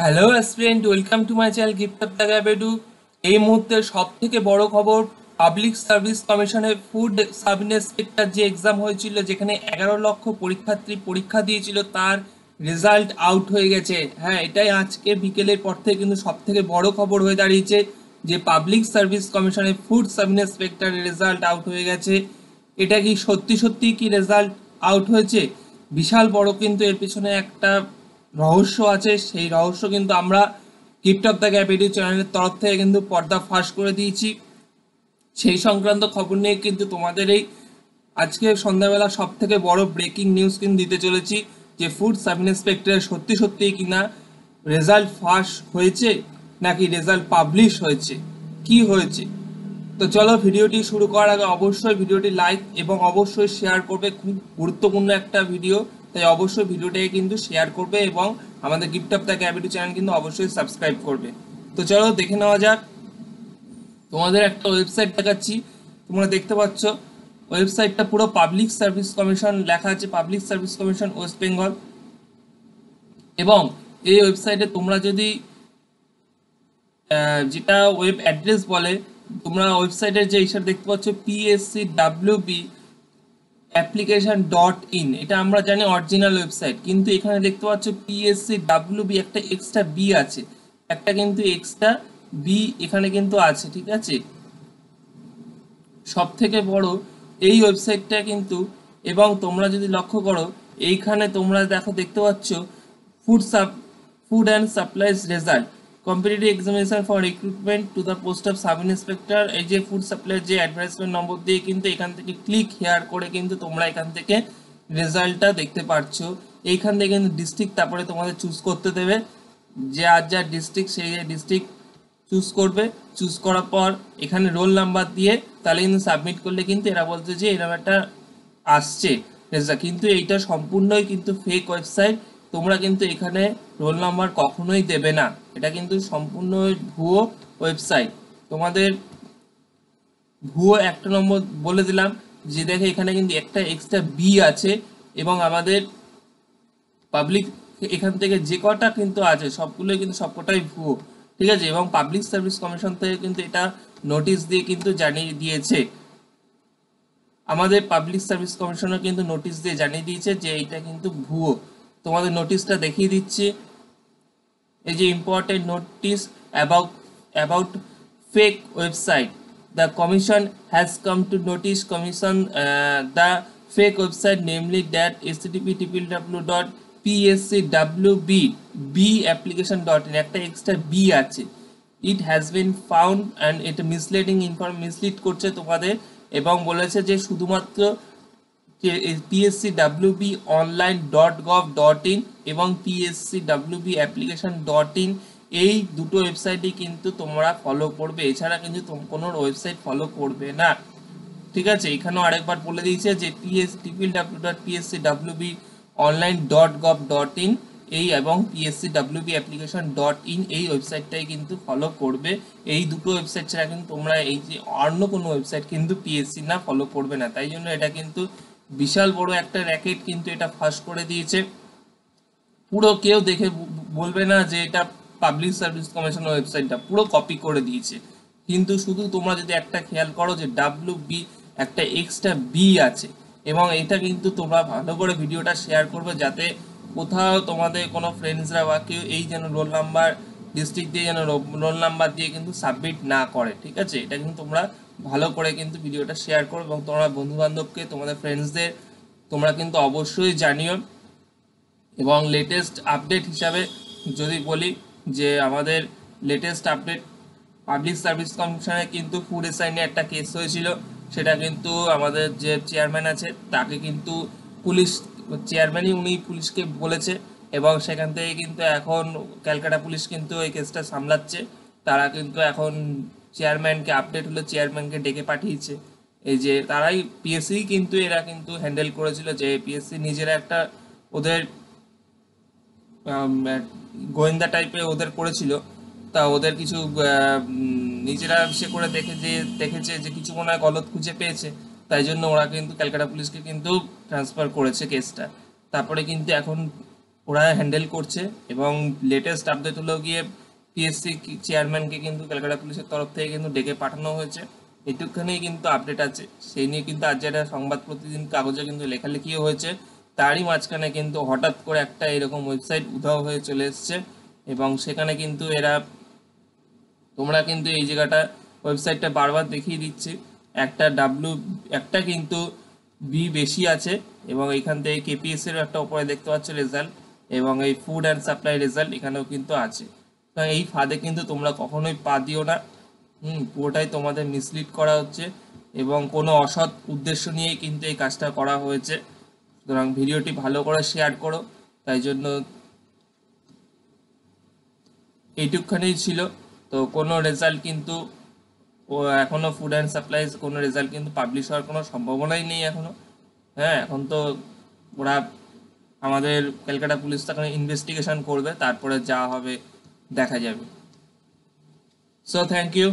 hello aspirant welcome to my channel the তাগাবেডু এই মুহূর্তে সব থেকে বড় খবর পাবলিক সার্ভিস কমিশনের ফুড সাব ইন্সপেক্টর যে এক্সাম হয়েছিল যেখানে এগারো লক্ষ পরীক্ষার্থী পরীক্ষা দিয়েছিল তার রেজাল্ট আউট হয়ে গেছে হ্যাঁ এটাই আজকে বিকেলের পর থেকে কিন্তু সব থেকে বড় খবর হয়ে দাঁড়িয়েছে যে পাবলিক সার্ভিস কমিশনের ফুড সাব ইন্সপেক্টরের রেজাল্ট আউট হয়ে গেছে এটা কি সত্যি সত্যি কি রেজাল্ট আউট হয়েছে বিশাল বড় কিন্তু এর পিছনে একটা রহস্য আছে সেই রহস্য কিন্তু আমরা gift of the gap YouTube চ্যানেলের তরফ থেকে কিন্তু পর্দা ফাঁস করে দিয়েছি সেই সংক্রান্ত খবর নিয়ে কিন্তু তোমাদের এই আজকে সন্ধ্যাবেলা সব থেকে বড় ব্রেকিং নিউজ কিন্তু দিতে চলেছি যে ফুড সাব ইন্সপেক্টর সত্যি সত্যি কিনা রেজাল্ট ফাঁস হয়েছে নাকি রেজাল্ট পাবলিশ হয়েছে কি হয়েছে তো চলো ভিডিওটি শুরু করার আগে অবশ্যই ভিডিওটি লাইক এবং অবশ্যই শেয়ার করবে খুব গুরুত্বপূর্ণ একটা ভিডিও তাই অবশ্যই ভিডিওটাকে কিন্তু শেয়ার করবে এবং আমাদের গিফট অফ দ্য ক্যাপিটু চ্যানেল কিন্তু অবশ্যই সাবস্ক্রাইব করবে তো চলো দেখে নেওয়া যাক তোমাদের একটা ওয়েবসাইট দেখাচ্ছি তোমরা দেখতে পাচ্ছ ওয়েবসাইটটা পুরো পাবলিক সার্ভিস কমিশন লেখা আছে public service commission West Bengal এবং এই ওয়েবসাইটে তোমরা যদি যেটা ওয়েব অ্যাড্রেস বলে তোমরা ওয়েবসাইটের যে হিসাবে দেখতে পাচ্ছ PSC WB application dot in এটা আমরা জানি অরিজিনাল ওয়েবসাইট কিন্তু এখানে দেখতে পাচ্ছ পিএসসি ডাব্লিউ বি একটা এক্সট্রা বি আছে একটা কিন্তু এক্সট্রা বি এখানে কিন্তু আছে ঠিক আছে সব থেকে বড় এই ওয়েবসাইটটা কিন্তু এবং তোমরা যদি লক্ষ্য করো এইখানে তোমরা দেখো দেখতে পাচ্ছ ফুড সাপ food and supplies result competitive examination for recruitment to the post of sub inspector এই যে ফুড সাপ্লাইয়ের যে অ্যাডভার্টাইজমেন্ট নম্বর দিয়ে কিন্তু এখান থেকে ক্লিক হেয়ার করে কিন্তু তোমরা এখান থেকে রেজাল্টটা দেখতে পাচ্ছ এইখান থেকে কিন্তু ডিস্ট্রিক্ট তারপরে তোমাদের চুজ করতে দেবে যে আর যা ডিস্ট্রিক্ট সেই ডিস্ট্রিক্ট চুজ করবে চুজ করার পর এখানে রোল নাম্বার দিয়ে তাহলে কিন্তু সাবমিট করলে কিন্তু এরা বলছে যে এরকম একটা আসছে কিন্তু এইটা সম্পূর্ণই কিন্তু ফেক ওয়েবসাইট তোমরা কিন্তু এখানে রোল নাম্বার কখনোই দেবে না এটা কিন্তু সম্পূর্ণ ভুয়ো ওয়েবসাইট তোমাদের ভুয়ো একটা নম্বর বলে দিলাম যে দেখে এখানে কিন্তু একটা এক্সট্রা বি আছে এবং আমাদের পাবলিক এখান থেকে যে কটা কিন্তু আছে সবগুলোই কিন্তু সবকটাই ভুয়ো ঠিক আছে এবং পাবলিক সার্ভিস কমিশন থেকে কিন্তু এটা নোটিশ দিয়ে কিন্তু জানিয়ে দিয়েছে আমাদের পাবলিক সার্ভিস কমিশনও কিন্তু নোটিশ দিয়ে জানিয়ে দিয়েছে যে এটা কিন্তু ভুয়ো তোমাদের নোটিশটা দেখিয়ে দিচ্ছি এই যে important notice about about fake website the commission has come to notice commission the fake website B B application dot application.in একটা এক্সট্রা বি আছে it has been found and এটা misleading inform মিসলিড করছে তোমাদের এবং বলেছে যে শুধুমাত্র PSC WB online dot gov dot in এবং PSC WB application dot in এই দুটো ওয়েবসাইটই কিন্তু তোমরা ফলো করবে এছাড়া কিন্তু কোনো ওয়েবসাইট ফলো করবে না ঠিক আছে এখানেও আরেকবার বলে দিয়েছে যে PS triple W dot PSC WB online dot gov dot in এই এবং PSC WB application dot in এই ওয়েবসাইটটাই কিন্তু ফলো করবে এই দুটো ওয়েবসাইট ছাড়া কিন্তু তোমরা এই যে অন্য কোনো ওয়েবসাইট কিন্তু পিএসসি না ফলো করবে না তাই জন্য এটা কিন্তু বিশাল বড় একটা র্যাকেট কিন্তু এটা ফাঁস করে দিয়েছে পুরো কেউ দেখে বলবে না যে এটা পাবলিক সার্ভিস কমিশন ওয়েবসাইটটা পুরো কপি করে দিয়েছে কিন্তু শুধু তোমরা যদি একটা খেয়াল করো যে ডাব্লিউ বি একটা এক্সট্রা বি আছে এবং এটা কিন্তু তোমরা ভালো করে ভিডিওটা শেয়ার করবে যাতে কোথাও তোমাদের কোনো ফ্রেন্ডসরা বা কেউ এই যেন রোল নাম্বার ডিস্ট্রিক্ট দিয়ে যেন রোল নাম্বার দিয়ে কিন্তু সাবমিট না করে ঠিক আছে এটা কিন্তু তোমরা ভালো করে কিন্তু ভিডিওটা শেয়ার করো এবং তোমরা বন্ধুবান্ধবকে তোমাদের ফ্রেন্ডসদের তোমরা কিন্তু অবশ্যই জানিও এবং লেটেস্ট আপডেট হিসাবে যদি বলি যে আমাদের লেটেস্ট আপডেট পাবলিক সার্ভিস কমিশনে কিন্তু ফুড এসাইনে একটা কেস হয়েছিল সেটা কিন্তু আমাদের যে চেয়ারম্যান আছে তাকে কিন্তু পুলিশ চেয়ারম্যানই উনি পুলিশকে বলেছে এবং সেখান থেকে কিন্তু এখন ক্যালকাটা পুলিশ কিন্তু এই কেসটা সামলাচ্ছে তারা কিন্তু এখন চেয়ারম্যানকে আপডেট হলো চেয়ারম্যানকে ডেকে পাঠিয়েছে এই যে তারাই পিএসসি কিন্তু এরা কিন্তু হ্যান্ডেল করেছিল যে পিএসসি নিজেরা একটা ওদের গোয়েন্দা টাইপে ওদের করেছিল তা ওদের কিছু নিজেরা সে করে দেখে যে দেখেছে যে কিছু মনে হয় গলত খুঁজে পেয়েছে তাই জন্য ওরা কিন্তু ক্যালকাটা পুলিশকে কিন্তু ট্রান্সফার করেছে কেসটা তারপরে কিন্তু এখন ওরা হ্যান্ডেল করছে এবং লেটেস্ট আপডেট হলো গিয়ে পিএসসি চেয়ারম্যানকে কিন্তু ক্যালকাটা পুলিশের তরফ থেকে কিন্তু ডেকে পাঠানো হয়েছে এটুখানেই কিন্তু আপডেট আছে সেই নিয়ে কিন্তু আজ একটা সংবাদ প্রতিদিন কাগজে কিন্তু লেখালেখিও হয়েছে তারই মাঝখানে কিন্তু হঠাৎ করে একটা এরকম ওয়েবসাইট উধাও হয়ে চলে এসছে এবং সেখানে কিন্তু এরা তোমরা কিন্তু এই জায়গাটা ওয়েবসাইটটা বারবার দেখিয়ে দিচ্ছে একটা ডাব্লু একটা কিন্তু বি বেশি আছে এবং এখান থেকে কেপিএস একটা উপরে দেখতে পাচ্ছে রেজাল্ট এবং এই ফুড অ্যান্ড সাপ্লাই রেজাল্ট এখানেও কিন্তু আছে তো এই ফাঁদে কিন্তু তোমরা কখনোই পা দিও না হুম পুরোটাই তোমাদের মিসলিড করা হচ্ছে এবং কোনো অসৎ উদ্দেশ্য নিয়ে কিন্তু এই কাজটা করা হয়েছে সুতরাং ভিডিওটি ভালো করে শেয়ার করো তাই জন্য এইটুকখানেই ছিল তো কোনো রেজাল্ট কিন্তু এখনও ফুড অ্যান্ড সাপ্লাইজ কোনো রেজাল্ট কিন্তু পাবলিশ হওয়ার কোনো সম্ভাবনাই নেই এখনও হ্যাঁ এখন তো ওরা আমাদের ক্যালকাটা পুলিশ তখন ইনভেস্টিগেশন করবে তারপরে যা হবে দেখা যাবে সো থ্যাংক ইউ